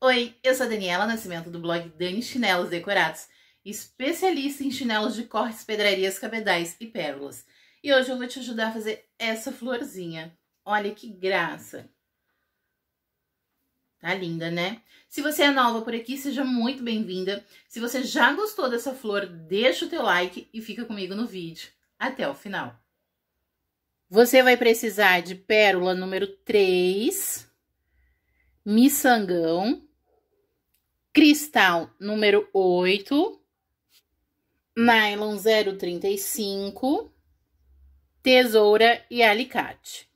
Oi, eu sou a Daniela Nascimento do blog Dani Chinelos Decorados, especialista em chinelos de cortes, pedrarias, cabedais e pérolas. E hoje eu vou te ajudar a fazer essa florzinha. Olha que graça! Tá linda, né? Se você é nova por aqui, seja muito bem-vinda. Se você já gostou dessa flor, deixa o teu like e fica comigo no vídeo. Até o final. Você vai precisar de pérola número 3, miçangão, cristal número 8, nylon 035, tesoura e alicate.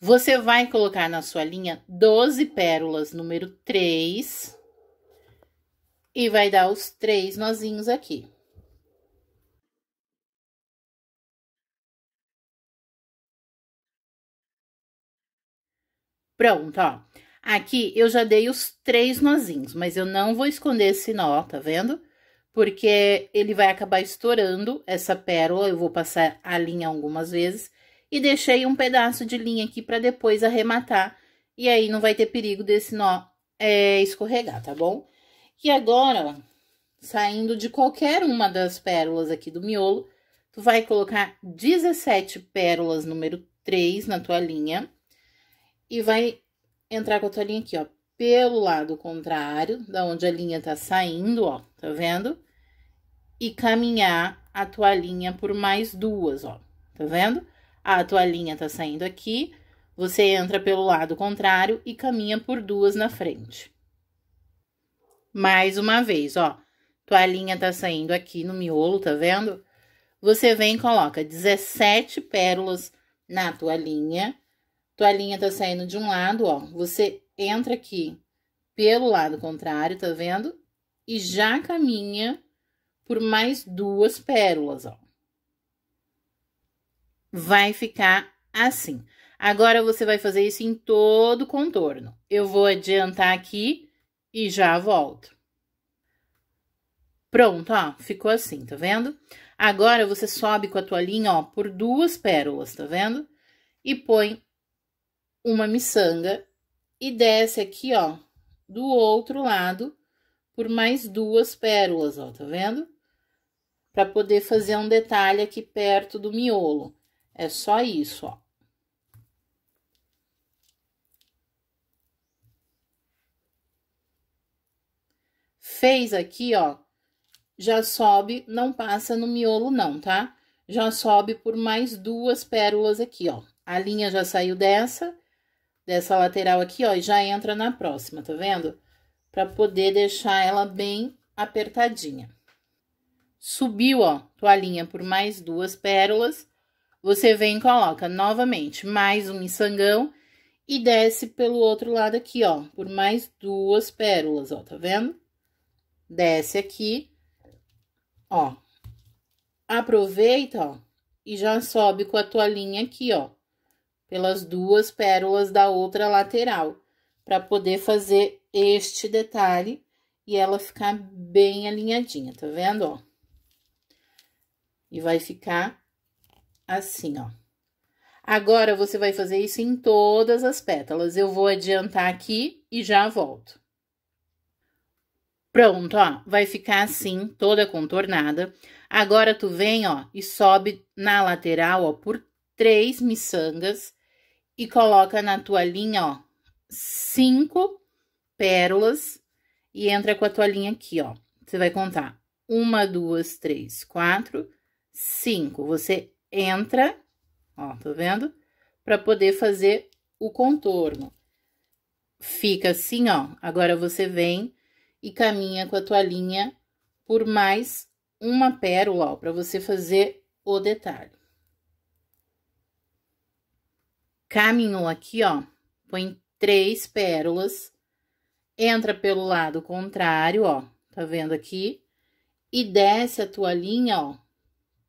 Você vai colocar na sua linha 12 pérolas número 3 e vai dar os três nozinhos aqui. Pronto, ó. Aqui, eu já dei os três nozinhos, mas eu não vou esconder esse nó, tá vendo? Porque ele vai acabar estourando essa pérola, eu vou passar a linha algumas vezes. E deixei um pedaço de linha aqui para depois arrematar. E aí, não vai ter perigo desse nó é, escorregar, tá bom? E agora, saindo de qualquer uma das pérolas aqui do miolo, tu vai colocar 17 pérolas número 3 na tua linha. E vai entrar com a tua linha aqui, ó, pelo lado contrário, da onde a linha tá saindo, ó, tá vendo? E caminhar a tua linha por mais duas, ó, tá vendo? Ah, a tua linha tá saindo aqui, você entra pelo lado contrário e caminha por duas na frente. Mais uma vez, ó, tua linha tá saindo aqui no miolo, tá vendo? Você vem e coloca 17 pérolas na tua linha linha tá saindo de um lado, ó. Você entra aqui pelo lado contrário, tá vendo? E já caminha por mais duas pérolas, ó. Vai ficar assim. Agora, você vai fazer isso em todo o contorno. Eu vou adiantar aqui e já volto. Pronto, ó, ficou assim, tá vendo? Agora, você sobe com a linha, ó, por duas pérolas, tá vendo? E põe uma miçanga e desce aqui, ó, do outro lado por mais duas pérolas, ó, tá vendo? Para poder fazer um detalhe aqui perto do miolo. É só isso, ó. Fez aqui, ó, já sobe, não passa no miolo não, tá? Já sobe por mais duas pérolas aqui, ó. A linha já saiu dessa dessa lateral aqui, ó, e já entra na próxima, tá vendo? Pra poder deixar ela bem apertadinha. Subiu, ó, toalhinha por mais duas pérolas, você vem e coloca novamente mais um miçangão e desce pelo outro lado aqui, ó, por mais duas pérolas, ó, tá vendo? Desce aqui, ó, aproveita, ó, e já sobe com a toalhinha aqui, ó, pelas duas pérolas da outra lateral, para poder fazer este detalhe e ela ficar bem alinhadinha, tá vendo, ó? E vai ficar assim, ó. Agora, você vai fazer isso em todas as pétalas. Eu vou adiantar aqui e já volto. Pronto, ó, vai ficar assim, toda contornada. Agora, tu vem, ó, e sobe na lateral, ó, por três miçangas e coloca na tua linha ó, cinco pérolas e entra com a tua linha aqui, ó. Você vai contar uma, duas, três, quatro, cinco. Você entra, ó, tá vendo? Pra poder fazer o contorno. Fica assim, ó. Agora você vem e caminha com a tua linha por mais uma pérola, ó, pra você fazer o detalhe. Caminhou aqui, ó, põe três pérolas, entra pelo lado contrário, ó, tá vendo aqui? E desce a toalhinha, ó,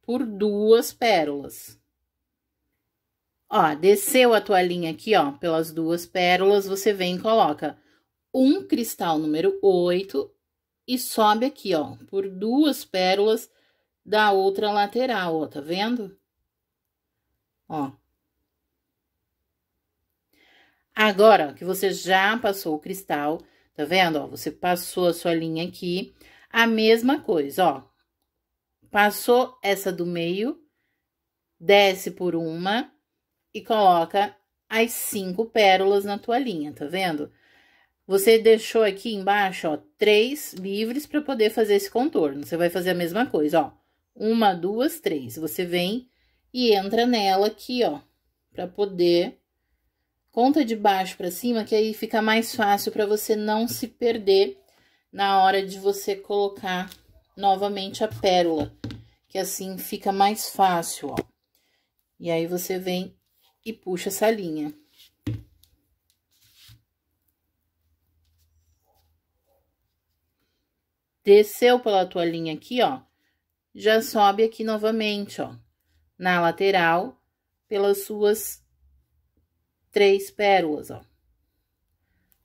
por duas pérolas. Ó, desceu a toalhinha aqui, ó, pelas duas pérolas, você vem e coloca um cristal número 8 e sobe aqui, ó, por duas pérolas da outra lateral, ó, tá vendo? Ó, Agora, que você já passou o cristal, tá vendo? Ó, você passou a sua linha aqui, a mesma coisa, ó. Passou essa do meio, desce por uma e coloca as cinco pérolas na tua linha, tá vendo? Você deixou aqui embaixo, ó, três livres para poder fazer esse contorno. Você vai fazer a mesma coisa, ó. Uma, duas, três. Você vem e entra nela aqui, ó, para poder Conta de baixo para cima, que aí fica mais fácil para você não se perder na hora de você colocar novamente a pérola, que assim fica mais fácil, ó. E aí você vem e puxa essa linha. Desceu pela tua linha aqui, ó, já sobe aqui novamente, ó, na lateral, pelas suas três pérolas, ó.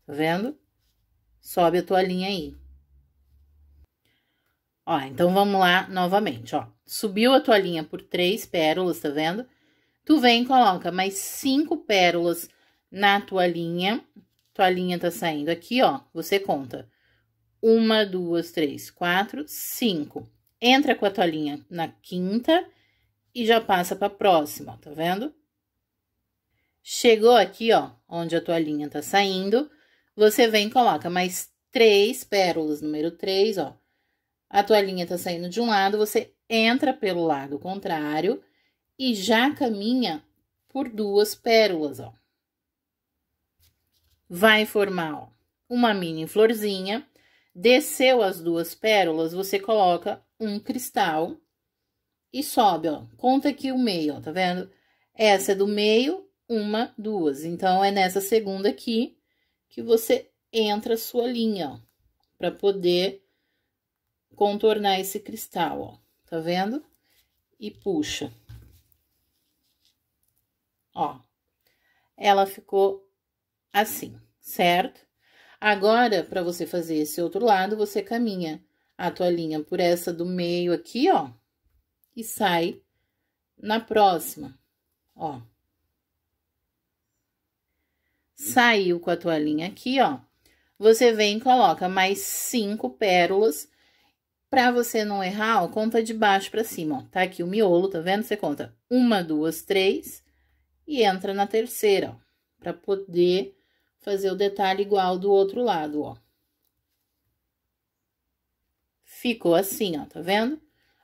Tá vendo? Sobe a tua linha aí. Ó, então vamos lá novamente, ó. Subiu a tua linha por três pérolas, tá vendo? Tu vem e coloca mais cinco pérolas na tua linha. Tua linha tá saindo aqui, ó. Você conta. Uma, duas, três, quatro, cinco. Entra com a tua linha na quinta e já passa pra próxima, ó, tá vendo? Chegou aqui, ó, onde a toalhinha tá saindo, você vem e coloca mais três pérolas, número três, ó. A toalhinha tá saindo de um lado, você entra pelo lado contrário e já caminha por duas pérolas, ó. Vai formar, ó, uma mini florzinha. Desceu as duas pérolas, você coloca um cristal e sobe, ó. Conta aqui o meio, ó, tá vendo? Essa é do meio uma, duas. Então, é nessa segunda aqui que você entra a sua linha, ó, pra poder contornar esse cristal, ó. Tá vendo? E puxa. Ó. Ela ficou assim, certo? Agora, para você fazer esse outro lado, você caminha a tua linha por essa do meio aqui, ó, e sai na próxima, ó. Uhum. Saiu com a toalhinha aqui, ó. Você vem e coloca mais cinco pérolas. Pra você não errar, ó, conta de baixo pra cima, ó. Tá aqui o miolo, tá vendo? Você conta uma, duas, três e entra na terceira, ó. Pra poder fazer o detalhe igual do outro lado, ó. Ficou assim, ó, tá vendo?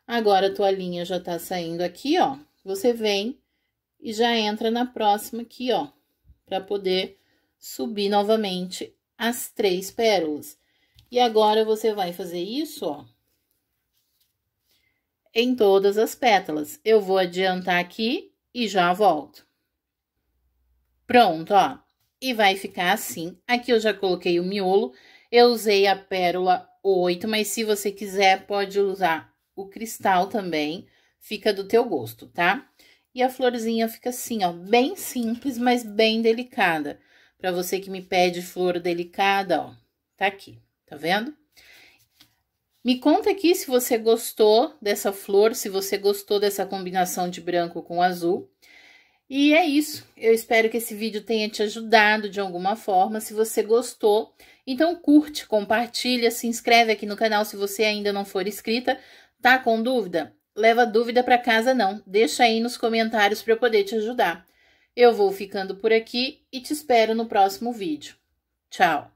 Agora, a toalhinha já tá saindo aqui, ó. Você vem e já entra na próxima aqui, ó, pra poder subir novamente as três pérolas. E agora, você vai fazer isso, ó, em todas as pétalas. Eu vou adiantar aqui e já volto. Pronto, ó. E vai ficar assim. Aqui eu já coloquei o miolo. Eu usei a pérola 8, mas se você quiser, pode usar o cristal também. Fica do teu gosto, tá? E a florzinha fica assim, ó, bem simples, mas bem delicada. Para você que me pede flor delicada, ó, tá aqui, tá vendo? Me conta aqui se você gostou dessa flor, se você gostou dessa combinação de branco com azul. E é isso. Eu espero que esse vídeo tenha te ajudado de alguma forma. Se você gostou, então curte, compartilha, se inscreve aqui no canal se você ainda não for inscrita. Tá com dúvida? Leva dúvida para casa não. Deixa aí nos comentários para eu poder te ajudar. Eu vou ficando por aqui e te espero no próximo vídeo. Tchau!